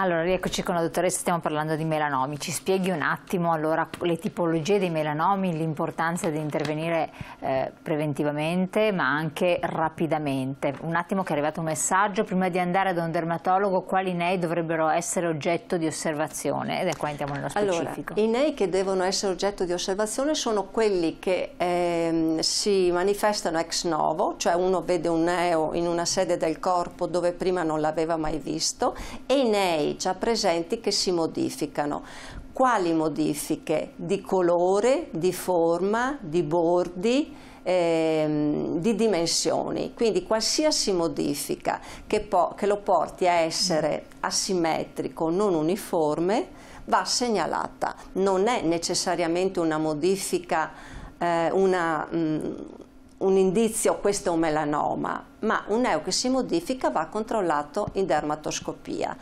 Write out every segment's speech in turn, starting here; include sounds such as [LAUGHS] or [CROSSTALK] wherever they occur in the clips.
Allora, rieccoci con la dottoressa, stiamo parlando di melanomi. Ci spieghi un attimo allora, le tipologie dei melanomi, l'importanza di intervenire eh, preventivamente ma anche rapidamente. Un attimo che è arrivato un messaggio, prima di andare da un dermatologo quali nei dovrebbero essere oggetto di osservazione? Ed è qua entriamo nello specifico. Allora, i nei che devono essere oggetto di osservazione sono quelli che... Eh, Ehm, si manifestano ex novo, cioè uno vede un neo in una sede del corpo dove prima non l'aveva mai visto, e i nei già presenti che si modificano. Quali modifiche? Di colore, di forma, di bordi, Ehm, di dimensioni, quindi qualsiasi modifica che, che, lo porti a essere asimmetrico, non uniforme, va segnalata, non è necessariamente una modifica eh, una, mh, mm, un indizio questo è un melanoma, ma un neo che si modifica va controllato in dermatoscopia.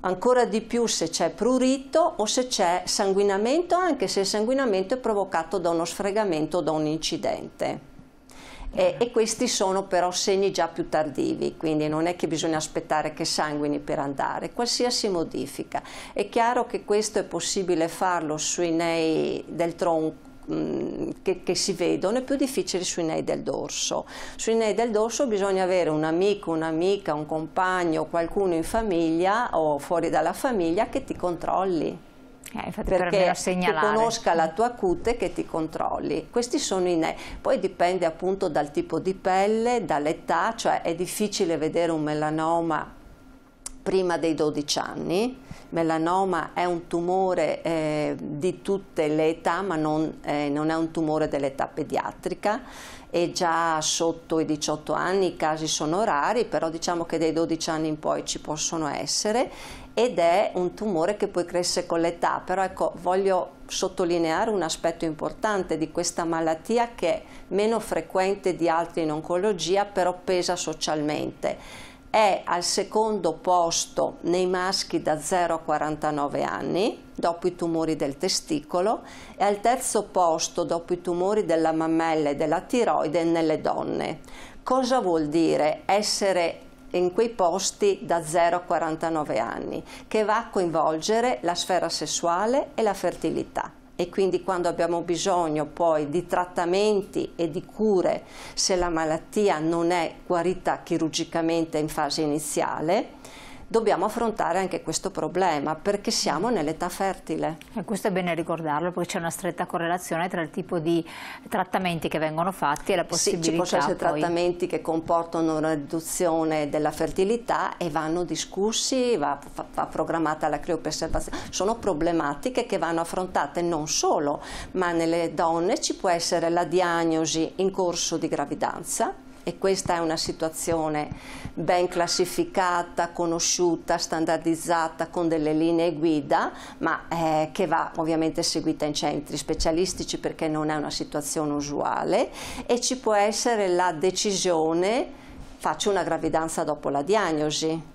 Ancora di più se c'è prurito o se c'è sanguinamento, anche se il sanguinamento è provocato da uno sfregamento o da un incidente. E, e, questi sono però segni già più tardivi, quindi non è che bisogna aspettare che sanguini per andare, qualsiasi modifica. È chiaro che questo è possibile farlo sui nei del tronco Mm, che, che, si vedono è più difficile sui nei del dorso. Sui nei del dorso bisogna avere un amico, un'amica, un compagno, qualcuno in famiglia o fuori dalla famiglia che ti controlli. Eh, perché per che conosca la tua cute che ti controlli questi sono i ne poi dipende appunto dal tipo di pelle dall'età cioè è difficile vedere un melanoma prima dei 12 anni melanoma è un tumore eh, di tutte le età ma non, eh, non è un tumore dell'età pediatrica e già sotto i 18 anni i casi sono rari, però diciamo che dai 12 anni in poi ci possono essere ed è un tumore che poi cresce con l'età, però ecco voglio sottolineare un aspetto importante di questa malattia che è meno frequente di altri in oncologia, però pesa socialmente è al secondo posto nei maschi da 0 a 49 anni dopo i tumori del testicolo e al terzo posto dopo i tumori della mammella e della tiroide nelle donne. Cosa vuol dire essere in quei posti da 0 a 49 anni, che va a coinvolgere la sfera sessuale e la fertilità e quindi quando abbiamo bisogno poi di trattamenti e di cure se la malattia non è guarita chirurgicamente in fase iniziale dobbiamo affrontare anche questo problema perché siamo nell'età fertile. E questo è bene ricordarlo perché c'è una stretta correlazione tra il tipo di trattamenti che vengono fatti e la possibilità. Sì, ci possono essere poi... trattamenti che comportano una riduzione della fertilità e vanno discussi, va, va, va programmata la criopreservazione. Sono problematiche che vanno affrontate non solo, ma nelle donne ci può essere la diagnosi in corso di gravidanza e questa è una situazione ben classificata, conosciuta, standardizzata con delle linee guida, ma eh, che va ovviamente seguita in centri specialistici perché non è una situazione usuale e ci può essere la decisione faccio una gravidanza dopo la diagnosi.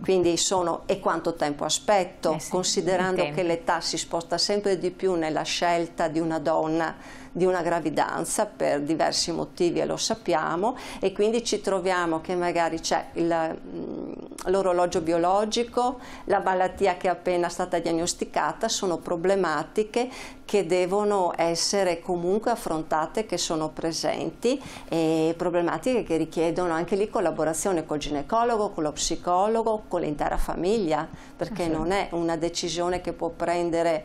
Quindi sono e quanto tempo aspetto, eh sì, considerando che l'età si sposta sempre di più nella scelta di una donna di una gravidanza per diversi motivi e lo sappiamo e quindi ci troviamo che magari c'è mm, l'orologio biologico, la malattia che è appena stata diagnosticata, sono problematiche che devono essere comunque affrontate, che sono presenti e problematiche che richiedono anche lì collaborazione col ginecologo, con lo psicologo, con l'intera famiglia, perché ah, non è una decisione che può prendere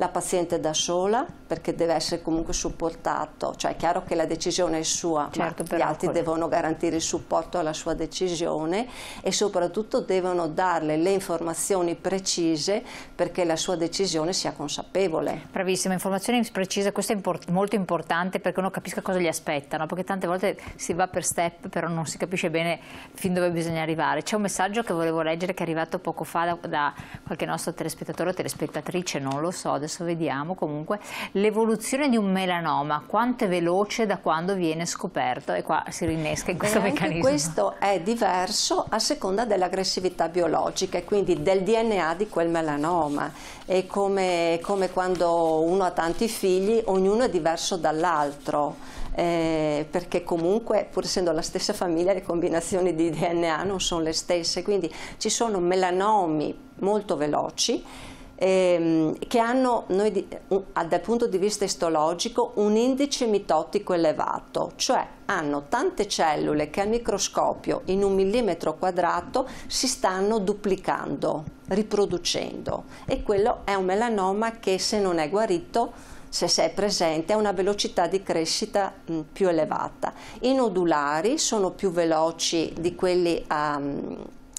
la paziente da sola perché deve essere comunque supportato, cioè è chiaro che la decisione è sua, certo, ma gli altri quello. devono garantire il supporto alla sua decisione e soprattutto devono darle le informazioni precise perché la sua decisione sia consapevole. Bravissima, informazioni precise, questo è import molto importante perché uno capisca cosa gli aspettano, perché tante volte si va per step però non si capisce bene fin dove bisogna arrivare. C'è un messaggio che volevo leggere che è arrivato poco fa da, da qualche nostro telespettatore o telespettatrice, non lo so, adesso adesso vediamo comunque, l'evoluzione di un melanoma, quanto è veloce da quando viene scoperto e qua si rinnesca in questo Beh, meccanismo. questo è diverso a seconda dell'aggressività biologica e quindi del DNA di quel melanoma. È come, come quando uno ha tanti figli, ognuno è diverso dall'altro. Eh, perché comunque pur essendo la stessa famiglia le combinazioni di DNA non sono le stesse, quindi ci sono melanomi molto veloci ehm, che hanno noi, dal punto di vista istologico un indice mitotico elevato, cioè hanno tante cellule che al microscopio in un millimetro quadrato si stanno duplicando, riproducendo e quello è un melanoma che se non è guarito se è presente, ha una velocità di crescita mh, più elevata. I nodulari sono più veloci di quelli a,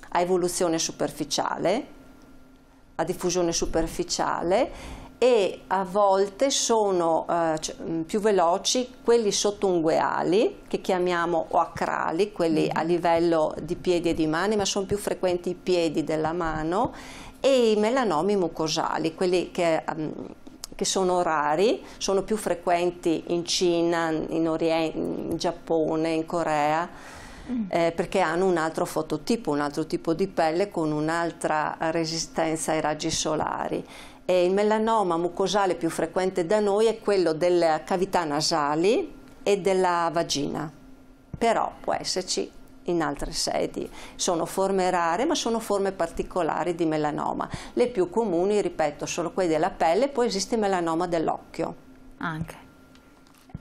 a evoluzione superficiale, a diffusione superficiale e a volte sono eh, mm, più veloci quelli sottoungueali che chiamiamo o acrali, quelli mm. a livello di piedi e di mani, ma sono più frequenti i piedi della mano e i melanomi mucosali, quelli che um, che sono rari, sono più frequenti in Cina, in, Orien in Giappone, in Corea, Mm. eh, perché hanno un altro fototipo, un altro tipo di pelle con un'altra resistenza ai raggi solari. E il melanoma mucosale più frequente da noi è quello delle cavità nasali e della vagina, però può esserci in altre sedi. Sono forme rare ma sono forme particolari di melanoma. Le più comuni, ripeto, sono quelle della pelle, poi esiste il melanoma dell'occhio. Anche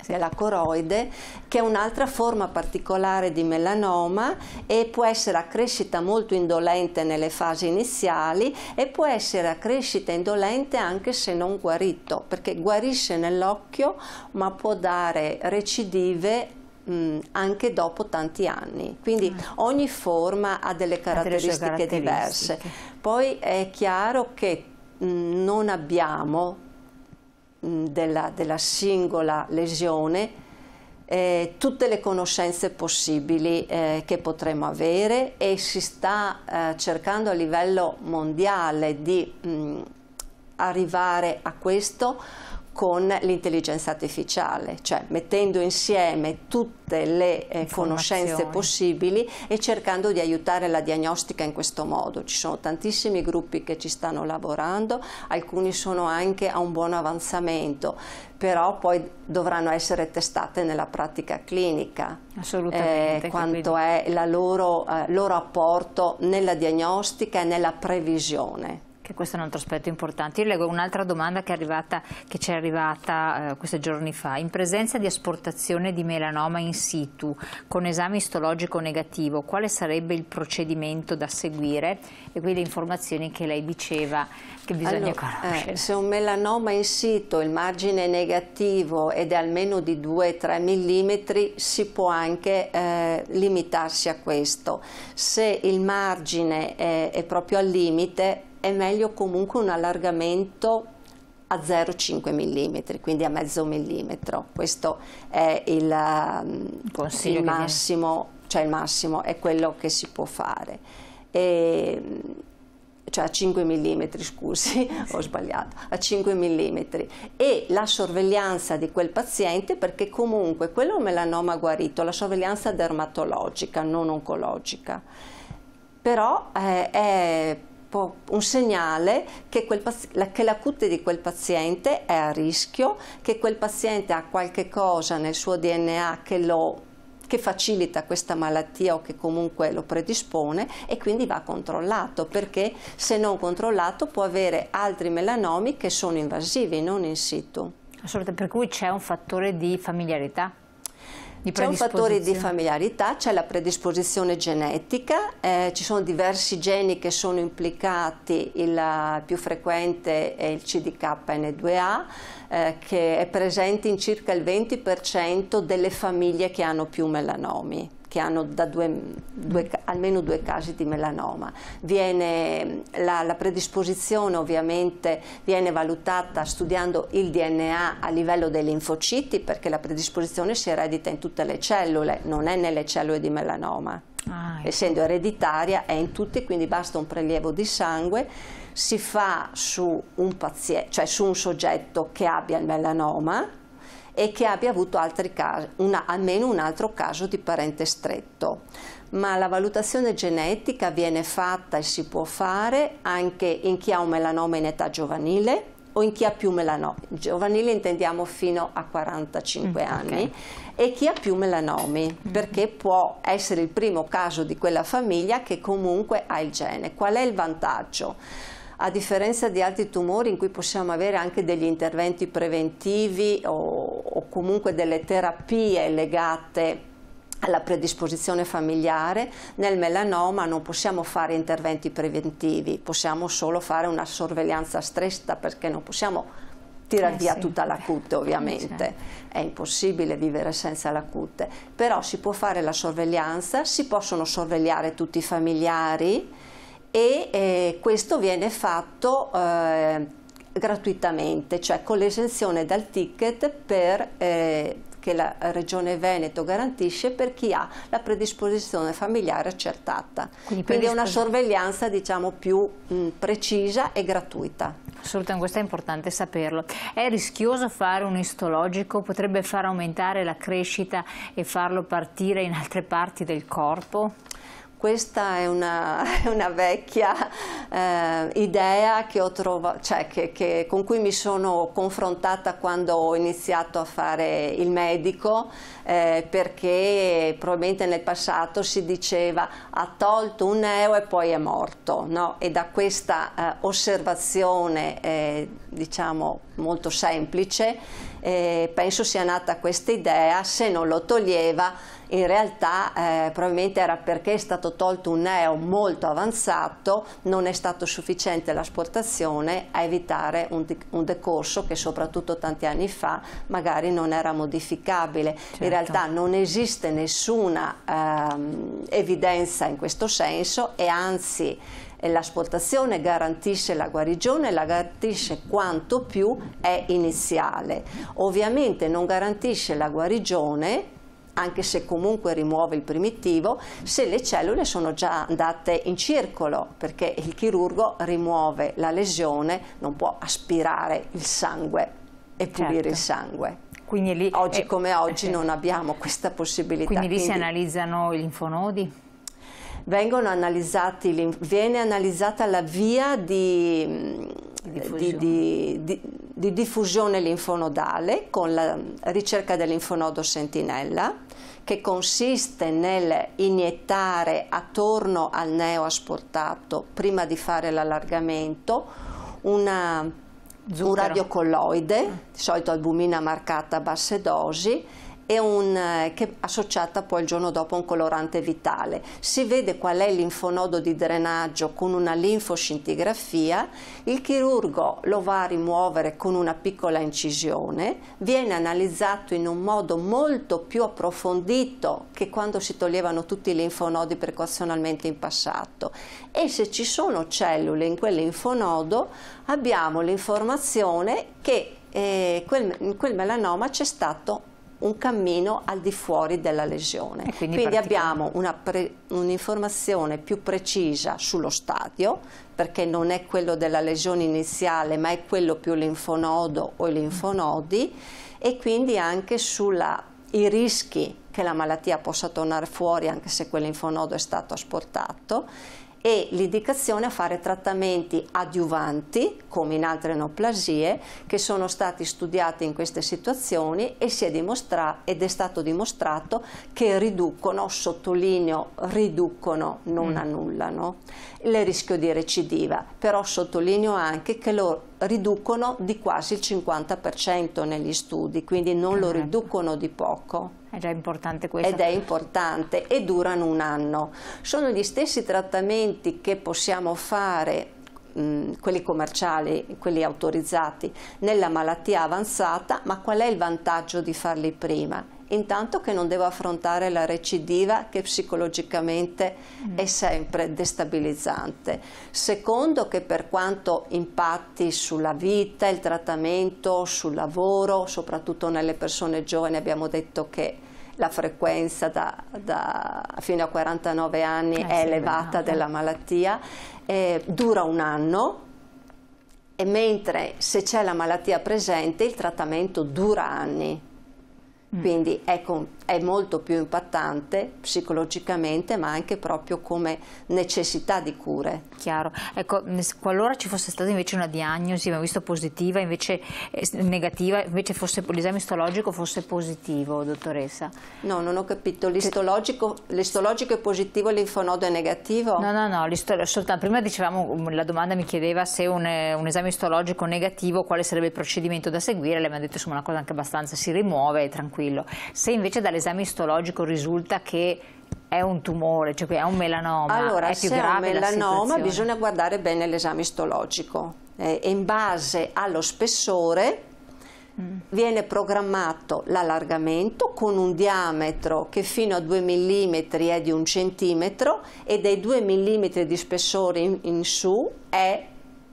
che è la coroide, che è un'altra forma particolare di melanoma e può essere a crescita molto indolente nelle fasi iniziali e può essere a crescita indolente anche se non guarito, perché guarisce nell'occhio ma può dare recidive anche dopo tanti anni, quindi ah. ogni forma ha delle caratteristiche, ha caratteristiche. diverse. Poi è chiaro che non abbiamo Mm, della, della, singola lesione eh, tutte le conoscenze possibili eh, che potremo avere e si sta eh, cercando a livello mondiale di mh, mm, arrivare a questo con l'intelligenza artificiale, cioè mettendo insieme tutte le eh, conoscenze possibili e cercando di aiutare la diagnostica in questo modo. Ci sono tantissimi gruppi che ci stanno lavorando, alcuni sono anche a un buon avanzamento, però poi dovranno essere testate nella pratica clinica. Assolutamente. Eh, quanto quindi... è il loro, eh, loro apporto nella diagnostica e nella previsione. Che questo è un altro aspetto importante. Io leggo un'altra domanda che, ci è arrivata eh, questi giorni fa. In presenza di asportazione di melanoma in situ con esame istologico negativo, quale sarebbe il procedimento da seguire? E qui le informazioni che lei diceva che bisogna allora, eh, conoscere. Eh, se un melanoma in situ, il margine è negativo ed è almeno di 2-3 mm, si può anche eh, limitarsi a questo. Se il margine è, è proprio al limite, è meglio comunque un allargamento a 0,5 mm, quindi a mezzo millimetro. Questo è il, mm, il massimo, cioè il massimo è quello che si può fare. E, mm, cioè a 5 mm, scusi, [LAUGHS] ho sbagliato, a 5 mm e la sorveglianza di quel paziente perché comunque quello è un melanoma guarito, la sorveglianza dermatologica, non oncologica. Però eh, è un segnale che, che, la cute di quel paziente è a rischio, che quel paziente ha qualche cosa nel suo DNA che, lo, che facilita questa malattia o che comunque lo predispone e quindi va controllato perché se non controllato può avere altri melanomi che sono invasivi, non in situ. Assolutamente, per cui c'è un fattore di familiarità. C'è un fattore di familiarità, c'è la predisposizione genetica, eh, ci sono diversi geni che sono implicati, il più frequente è il CDKN2A eh, che è presente in circa il 20% delle famiglie che hanno più melanomi che hanno due, due, almeno due casi di melanoma. Viene, la, la, predisposizione ovviamente viene valutata studiando il DNA a livello dei linfociti perché la predisposizione si eredita in tutte le cellule, non è nelle cellule di melanoma. Ah, ecco. Essendo ereditaria è in tutti, quindi basta un prelievo di sangue, si fa su un, paziente, cioè su un soggetto che abbia il melanoma e che abbia avuto casi, una, almeno un altro caso di parente stretto. Ma la valutazione genetica viene fatta e si può fare anche in chi ha un melanoma in età giovanile o in chi ha più melanomi. Giovanile intendiamo fino a 45 mm, anni okay. e chi ha più melanomi, mm. perché può essere il primo caso di quella famiglia che comunque ha il gene. Qual è il vantaggio? a differenza di altri tumori in cui possiamo avere anche degli interventi preventivi o, o comunque delle terapie legate alla predisposizione familiare, nel melanoma non possiamo fare interventi preventivi, possiamo solo fare una sorveglianza stretta perché non possiamo tirare eh, via sì. tutta la cute ovviamente, eh, certo. è impossibile vivere senza la cute, però si può fare la sorveglianza, si possono sorvegliare tutti i familiari, e eh, questo viene fatto eh, gratuitamente, cioè con l'esenzione dal ticket per, eh, che la Regione Veneto garantisce per chi ha la predisposizione familiare accertata. Quindi, Quindi è una sorveglianza diciamo, più mh, mm, precisa e gratuita. Assolutamente, questo è importante saperlo. È rischioso fare un istologico? Potrebbe far aumentare la crescita e farlo partire in altre parti del corpo? Questa è una, [LAUGHS] una vecchia eh, idea che trovato, cioè che, che, con cui mi sono confrontata quando ho iniziato a fare il medico, eh, perché probabilmente nel passato si diceva ha tolto un neo e poi è morto. No? E da questa eh, osservazione, eh, diciamo, molto semplice, eh, penso sia nata questa idea, se non lo toglieva, in realtà eh, probabilmente era perché è stato tolto un neo molto avanzato, non è stato sufficiente l'asportazione a evitare un, un, decorso che soprattutto tanti anni fa magari non era modificabile. Certo. In realtà non esiste nessuna ehm, evidenza in questo senso e anzi eh, l'asportazione garantisce la guarigione, la garantisce quanto più è iniziale. Ovviamente non garantisce la guarigione anche se comunque rimuove il primitivo, se le cellule sono già andate in circolo, perché il chirurgo rimuove la lesione, non può aspirare il sangue e pulire certo. il sangue. Lì, oggi eh, come oggi eh, [LAUGHS] non abbiamo questa possibilità. Quindi lì quindi... si analizzano i linfonodi? Vengono Analizzati, viene analizzata la via di, diffusione. Di, di, di diffusione linfonodale con la ricerca del linfonodo sentinella che consiste nel iniettare attorno al neo asportato prima di fare l'allargamento una, un radiocolloide, ah. di solito albumina marcata a basse dosi, e un, eh, che associata poi il giorno dopo a un colorante vitale. Si vede qual è il linfonodo di drenaggio con una linfoscintigrafia, il chirurgo lo va a rimuovere con una piccola incisione, viene analizzato in un modo molto più approfondito che quando si toglievano tutti i linfonodi precauzionalmente in passato e se ci sono cellule in quel linfonodo abbiamo l'informazione che eh, quel, in quel melanoma c'è stato un cammino al di fuori della lesione. Quindi, quindi abbiamo un'informazione un più precisa sullo stadio, perché non è quello della lesione iniziale, ma è quello più linfonodo o linfonodi, e quindi anche sui rischi che la malattia possa tornare fuori, anche se quell'infonodo è stato asportato, e l'indicazione a fare trattamenti adiuvanti, come in altre neoplasie, che sono stati studiati in queste situazioni e si è ed è stato dimostrato che riducono, sottolineo, riducono, non mm. annullano, il rischio di recidiva, però sottolineo anche che loro riducono di quasi il 50% negli studi, quindi non lo ah, certo. riducono di poco. È già importante questo. Ed è importante e durano un anno. Sono gli stessi trattamenti che possiamo fare quelli commerciali, quelli autorizzati, nella malattia avanzata, ma qual è il vantaggio di farli prima? intanto che non devo affrontare la recidiva che psicologicamente mm. è sempre destabilizzante. Secondo che per quanto impatti sulla vita, il trattamento, sul lavoro, soprattutto nelle persone giovani abbiamo detto che la frequenza da, da fino a 49 anni eh, è elevata della malattia, eh, dura un anno, e mentre se c'è la malattia presente il trattamento dura anni. Mm. quindi ecco, è molto più impattante psicologicamente ma anche proprio come necessità di cure. Chiaro, ecco, qualora ci fosse stata invece una diagnosi, abbiamo visto positiva, invece eh, negativa, invece l'esame istologico fosse positivo, dottoressa? No, non ho capito, l'istologico, è positivo, l'infonodo è negativo? No, no, no, soltanto, prima dicevamo, um, la domanda mi chiedeva se un, un esame istologico negativo, quale sarebbe il procedimento da seguire, le abbiamo ha detto insomma una cosa anche abbastanza, si rimuove tranquillamente tranquillo. Se invece dall'esame istologico risulta che è un tumore, cioè è un melanoma, allora, è più grave Allora, se è un melanoma bisogna guardare bene l'esame istologico. Eh, in base allo spessore mm. viene programmato l'allargamento con un diametro che fino a 2 mm è di un centimetro e dai 2 mm di spessore in, in su è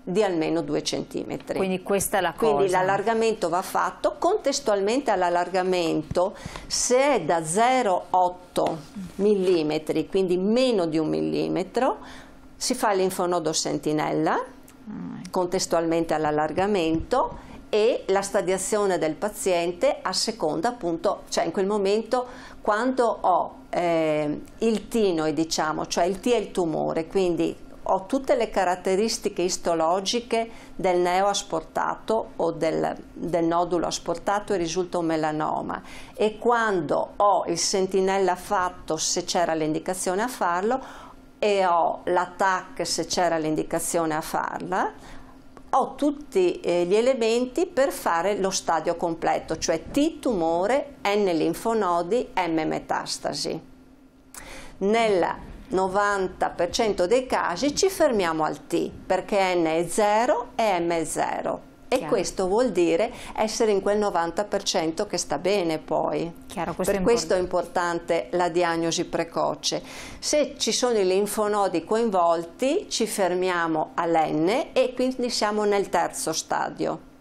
di almeno 2 cm. Quindi questa è la cosa. Quindi l'allargamento va fatto, contestualmente all'allargamento se è da 0,8 mm, quindi meno di un millimetro, si fa l'infonodo sentinella mm. contestualmente all'allargamento e la stadiazione del paziente a seconda appunto, cioè in quel momento quando ho eh, il tinoid diciamo, cioè il T è il tumore, quindi ho tutte le caratteristiche istologiche del neo asportato o del, del nodulo asportato e risulta un melanoma e quando ho il sentinella fatto se c'era l'indicazione a farlo e ho l'attack se c'era l'indicazione a farla ho tutti eh, gli elementi per fare lo stadio completo, cioè T tumore, N linfonodi, M metastasi. Nella 90% dei casi ci fermiamo al T perché N è 0 e M è 0 e Chiaro. questo vuol dire essere in quel 90% che sta bene poi. Chiaro, questo per è questo è importante la diagnosi precoce. Se ci sono i linfonodi coinvolti ci fermiamo all'N e quindi siamo nel terzo stadio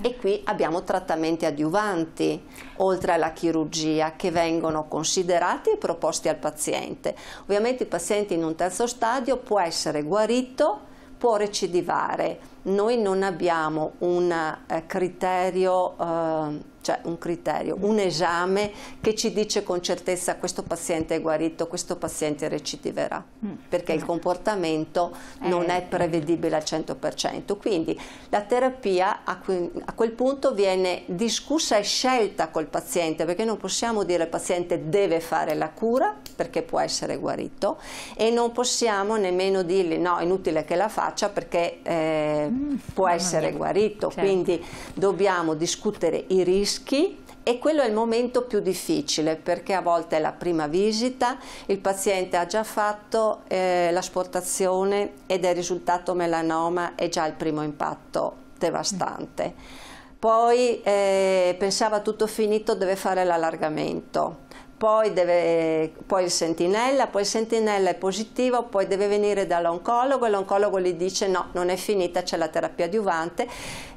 e qui abbiamo trattamenti adiuvanti oltre alla chirurgia che vengono considerati e proposti al paziente. Ovviamente il paziente in un terzo stadio può essere guarito può recidivare. Noi non abbiamo un eh, criterio eh, cioè un criterio, un esame che ci dice con certezza questo paziente è guarito, questo paziente recidiverà, mm. perché il comportamento eh. non è prevedibile al 100%. Quindi la terapia a, quel punto viene discussa e scelta col paziente, perché non possiamo dire il paziente deve fare la cura, perché può essere guarito, e non possiamo nemmeno dirgli no, è inutile che la faccia perché eh, mm. può essere guarito. Certo. Quindi dobbiamo discutere i rischi rischi e quello è il momento più difficile perché a volte è la prima visita, il paziente ha già fatto eh, l'asportazione ed è risultato melanoma e già il primo impatto devastante. Mm. Poi eh, pensava tutto finito, deve fare l'allargamento poi, deve, poi il sentinella, poi il sentinella è positivo, poi deve venire dall'oncologo e l'oncologo gli dice no, non è finita, c'è la terapia adiuvante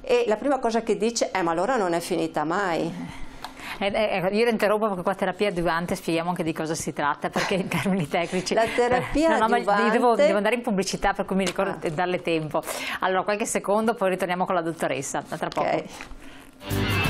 e la prima cosa che dice è eh, ma allora non è finita mai. Eh, eh, ecco, io la interrompo perché qua terapia adiuvante spieghiamo anche di cosa si tratta perché in termini tecnici la terapia no, no, adiuvante devo, devo, andare in pubblicità per cui mi ricordo ah. darle tempo allora qualche secondo poi ritorniamo con la dottoressa tra okay. poco